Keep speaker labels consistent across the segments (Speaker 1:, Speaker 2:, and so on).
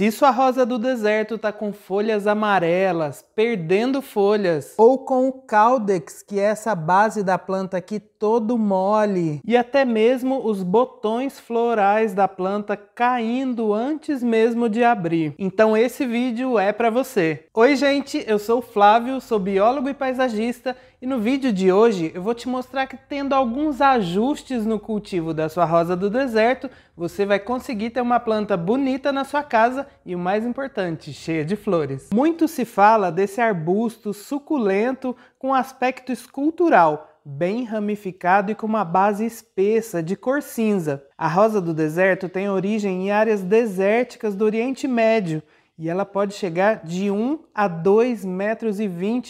Speaker 1: Se sua rosa do deserto está com folhas amarelas, perdendo folhas, ou com o caldex, que é essa base da planta aqui todo mole, e até mesmo os botões florais da planta caindo antes mesmo de abrir. Então esse vídeo é para você. Oi gente, eu sou o Flávio, sou biólogo e paisagista, e no vídeo de hoje eu vou te mostrar que tendo alguns ajustes no cultivo da sua rosa do deserto, você vai conseguir ter uma planta bonita na sua casa e o mais importante, cheia de flores. Muito se fala desse arbusto suculento com aspecto escultural, bem ramificado e com uma base espessa de cor cinza. A rosa do deserto tem origem em áreas desérticas do Oriente Médio e ela pode chegar de 1 a 2,20 metros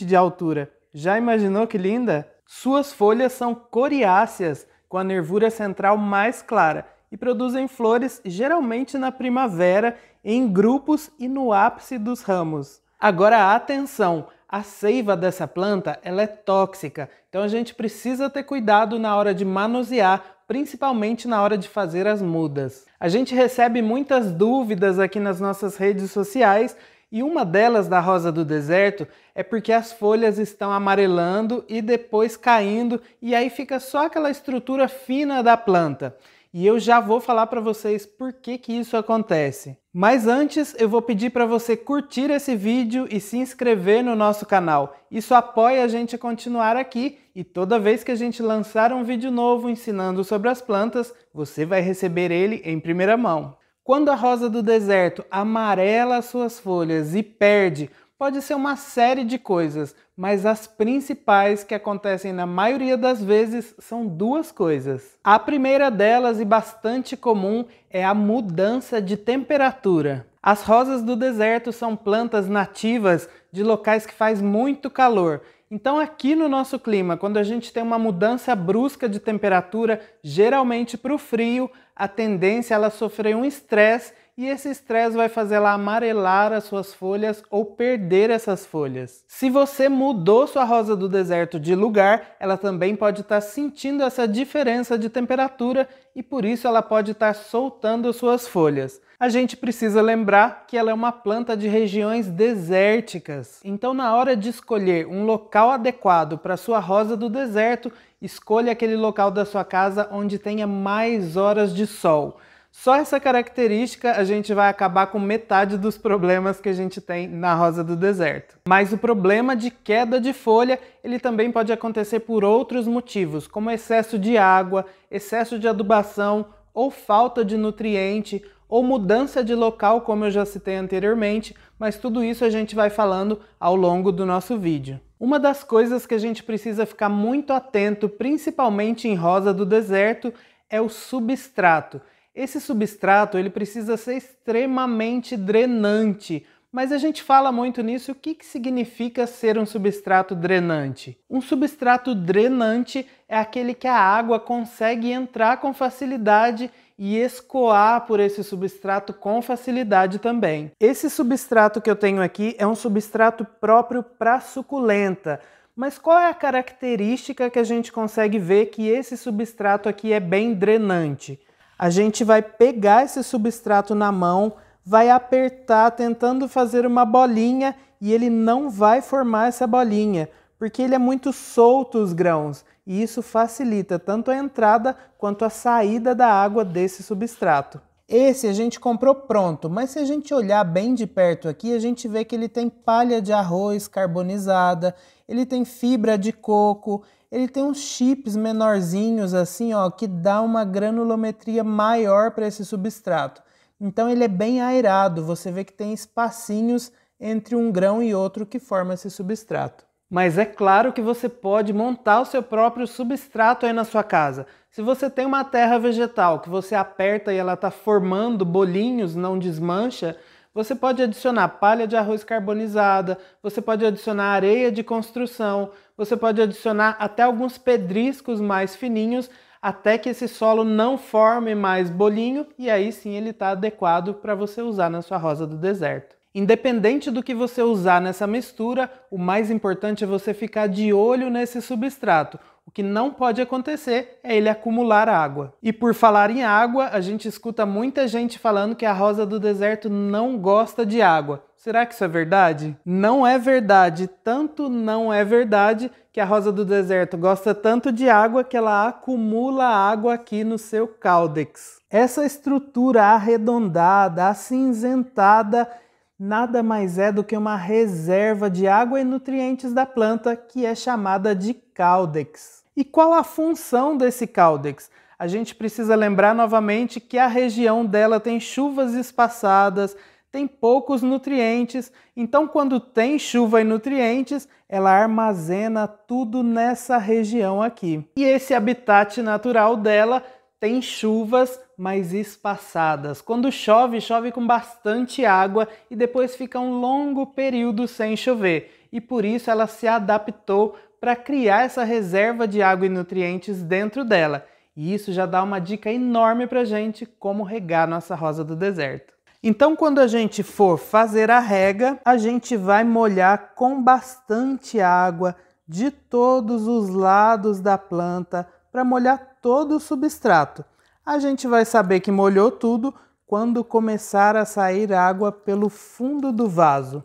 Speaker 1: de altura. Já imaginou que linda? Suas folhas são coriáceas, com a nervura central mais clara e produzem flores geralmente na primavera, em grupos e no ápice dos ramos. Agora atenção, a seiva dessa planta ela é tóxica, então a gente precisa ter cuidado na hora de manusear, principalmente na hora de fazer as mudas. A gente recebe muitas dúvidas aqui nas nossas redes sociais e uma delas da rosa do deserto é porque as folhas estão amarelando e depois caindo e aí fica só aquela estrutura fina da planta e eu já vou falar para vocês por que, que isso acontece. Mas antes, eu vou pedir para você curtir esse vídeo e se inscrever no nosso canal. Isso apoia a gente a continuar aqui e toda vez que a gente lançar um vídeo novo ensinando sobre as plantas, você vai receber ele em primeira mão. Quando a rosa do deserto amarela suas folhas e perde, pode ser uma série de coisas, mas as principais que acontecem na maioria das vezes são duas coisas. A primeira delas, e bastante comum, é a mudança de temperatura. As rosas do deserto são plantas nativas de locais que faz muito calor. Então, aqui no nosso clima, quando a gente tem uma mudança brusca de temperatura, geralmente para o frio, a tendência é ela sofrer um estresse e esse estresse vai fazer ela amarelar as suas folhas ou perder essas folhas. Se você mudou sua rosa do deserto de lugar, ela também pode estar tá sentindo essa diferença de temperatura e por isso ela pode estar tá soltando suas folhas. A gente precisa lembrar que ela é uma planta de regiões desérticas. Então, na hora de escolher um local adequado para sua rosa do deserto, escolha aquele local da sua casa onde tenha mais horas de sol. Só essa característica a gente vai acabar com metade dos problemas que a gente tem na rosa do deserto. Mas o problema de queda de folha, ele também pode acontecer por outros motivos, como excesso de água, excesso de adubação ou falta de nutriente ou mudança de local, como eu já citei anteriormente, mas tudo isso a gente vai falando ao longo do nosso vídeo. Uma das coisas que a gente precisa ficar muito atento, principalmente em rosa do deserto, é o substrato. Esse substrato ele precisa ser extremamente drenante, mas a gente fala muito nisso. O que, que significa ser um substrato drenante? Um substrato drenante é aquele que a água consegue entrar com facilidade e escoar por esse substrato com facilidade também. Esse substrato que eu tenho aqui é um substrato próprio para suculenta. Mas qual é a característica que a gente consegue ver que esse substrato aqui é bem drenante? A gente vai pegar esse substrato na mão, vai apertar tentando fazer uma bolinha e ele não vai formar essa bolinha, porque ele é muito solto os grãos e isso facilita tanto a entrada quanto a saída da água desse substrato. Esse a gente comprou pronto, mas se a gente olhar bem de perto aqui, a gente vê que ele tem palha de arroz carbonizada, ele tem fibra de coco, ele tem uns chips menorzinhos assim, ó, que dá uma granulometria maior para esse substrato. Então ele é bem aerado, você vê que tem espacinhos entre um grão e outro que forma esse substrato. Mas é claro que você pode montar o seu próprio substrato aí na sua casa. Se você tem uma terra vegetal que você aperta e ela está formando bolinhos, não desmancha, você pode adicionar palha de arroz carbonizada, você pode adicionar areia de construção, você pode adicionar até alguns pedriscos mais fininhos até que esse solo não forme mais bolinho e aí sim ele está adequado para você usar na sua rosa do deserto. Independente do que você usar nessa mistura, o mais importante é você ficar de olho nesse substrato. O que não pode acontecer é ele acumular água. E por falar em água, a gente escuta muita gente falando que a rosa do deserto não gosta de água. Será que isso é verdade? Não é verdade. Tanto não é verdade que a rosa do deserto gosta tanto de água que ela acumula água aqui no seu cáudex. Essa estrutura arredondada, acinzentada, nada mais é do que uma reserva de água e nutrientes da planta que é chamada de cáudex. E qual a função desse cáldex? A gente precisa lembrar novamente que a região dela tem chuvas espaçadas, tem poucos nutrientes, então quando tem chuva e nutrientes, ela armazena tudo nessa região aqui. E esse habitat natural dela tem chuvas mais espaçadas. Quando chove, chove com bastante água e depois fica um longo período sem chover. E por isso ela se adaptou para criar essa reserva de água e nutrientes dentro dela. E isso já dá uma dica enorme para gente como regar nossa rosa do deserto. Então, quando a gente for fazer a rega, a gente vai molhar com bastante água de todos os lados da planta para molhar todo o substrato. A gente vai saber que molhou tudo quando começar a sair água pelo fundo do vaso.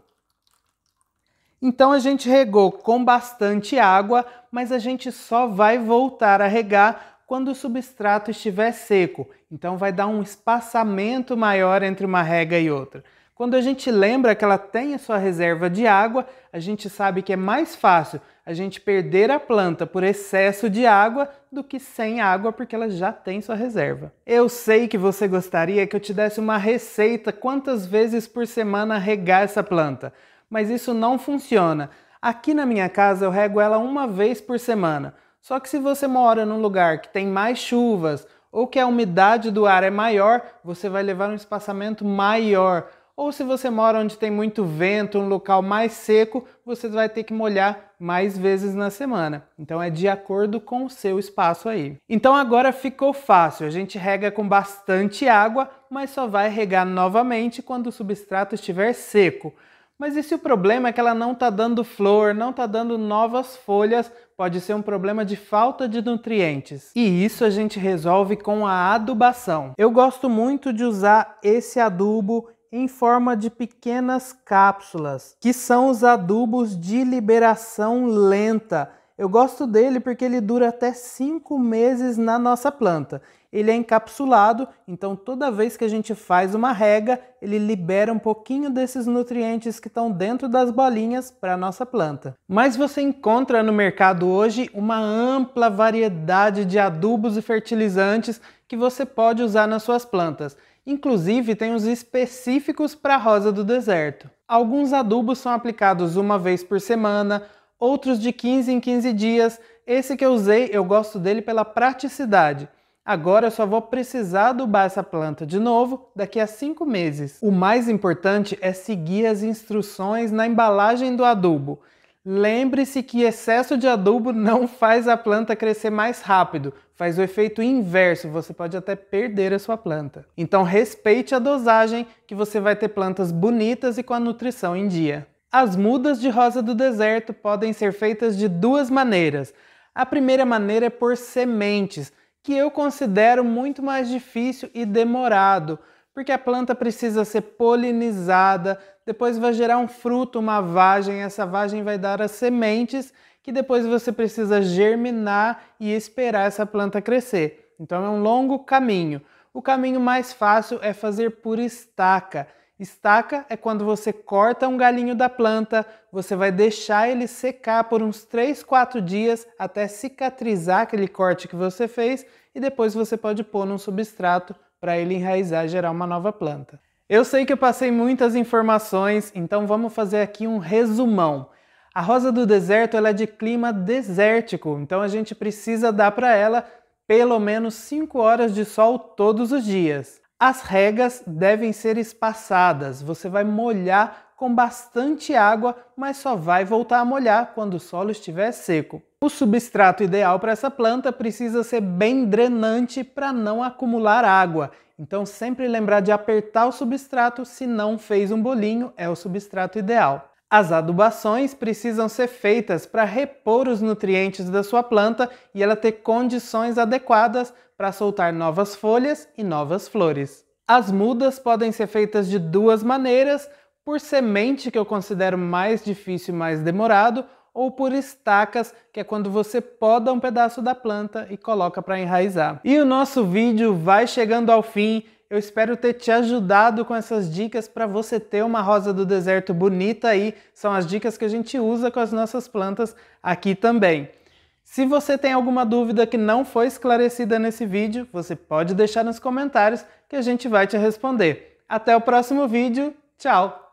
Speaker 1: Então a gente regou com bastante água, mas a gente só vai voltar a regar quando o substrato estiver seco. Então vai dar um espaçamento maior entre uma rega e outra. Quando a gente lembra que ela tem a sua reserva de água, a gente sabe que é mais fácil a gente perder a planta por excesso de água do que sem água, porque ela já tem sua reserva. Eu sei que você gostaria que eu te desse uma receita quantas vezes por semana regar essa planta mas isso não funciona. Aqui na minha casa eu rego ela uma vez por semana. Só que se você mora num lugar que tem mais chuvas ou que a umidade do ar é maior, você vai levar um espaçamento maior. Ou se você mora onde tem muito vento, um local mais seco, você vai ter que molhar mais vezes na semana. Então é de acordo com o seu espaço aí. Então agora ficou fácil. A gente rega com bastante água, mas só vai regar novamente quando o substrato estiver seco. Mas e se o problema é que ela não está dando flor, não está dando novas folhas, pode ser um problema de falta de nutrientes. E isso a gente resolve com a adubação. Eu gosto muito de usar esse adubo em forma de pequenas cápsulas, que são os adubos de liberação lenta. Eu gosto dele porque ele dura até 5 meses na nossa planta ele é encapsulado, então toda vez que a gente faz uma rega, ele libera um pouquinho desses nutrientes que estão dentro das bolinhas para a nossa planta. Mas você encontra no mercado hoje uma ampla variedade de adubos e fertilizantes que você pode usar nas suas plantas. Inclusive, tem os específicos para a rosa do deserto. Alguns adubos são aplicados uma vez por semana, outros de 15 em 15 dias. Esse que eu usei, eu gosto dele pela praticidade. Agora eu só vou precisar adubar essa planta de novo daqui a cinco meses. O mais importante é seguir as instruções na embalagem do adubo. Lembre-se que excesso de adubo não faz a planta crescer mais rápido, faz o efeito inverso, você pode até perder a sua planta. Então respeite a dosagem que você vai ter plantas bonitas e com a nutrição em dia. As mudas de rosa do deserto podem ser feitas de duas maneiras. A primeira maneira é por sementes que eu considero muito mais difícil e demorado, porque a planta precisa ser polinizada, depois vai gerar um fruto, uma vagem, essa vagem vai dar as sementes que depois você precisa germinar e esperar essa planta crescer. Então é um longo caminho. O caminho mais fácil é fazer por estaca. Estaca é quando você corta um galinho da planta, você vai deixar ele secar por uns 3, 4 dias até cicatrizar aquele corte que você fez e depois você pode pôr num substrato para ele enraizar e gerar uma nova planta. Eu sei que eu passei muitas informações, então vamos fazer aqui um resumão. A rosa do deserto é de clima desértico, então a gente precisa dar para ela pelo menos 5 horas de sol todos os dias. As regas devem ser espaçadas, você vai molhar com bastante água, mas só vai voltar a molhar quando o solo estiver seco. O substrato ideal para essa planta precisa ser bem drenante para não acumular água. Então sempre lembrar de apertar o substrato, se não fez um bolinho, é o substrato ideal. As adubações precisam ser feitas para repor os nutrientes da sua planta e ela ter condições adequadas para soltar novas folhas e novas flores. As mudas podem ser feitas de duas maneiras, por semente que eu considero mais difícil e mais demorado, ou por estacas, que é quando você poda um pedaço da planta e coloca para enraizar. E o nosso vídeo vai chegando ao fim. Eu espero ter te ajudado com essas dicas para você ter uma rosa do deserto bonita aí. São as dicas que a gente usa com as nossas plantas aqui também. Se você tem alguma dúvida que não foi esclarecida nesse vídeo, você pode deixar nos comentários que a gente vai te responder. Até o próximo vídeo. Tchau!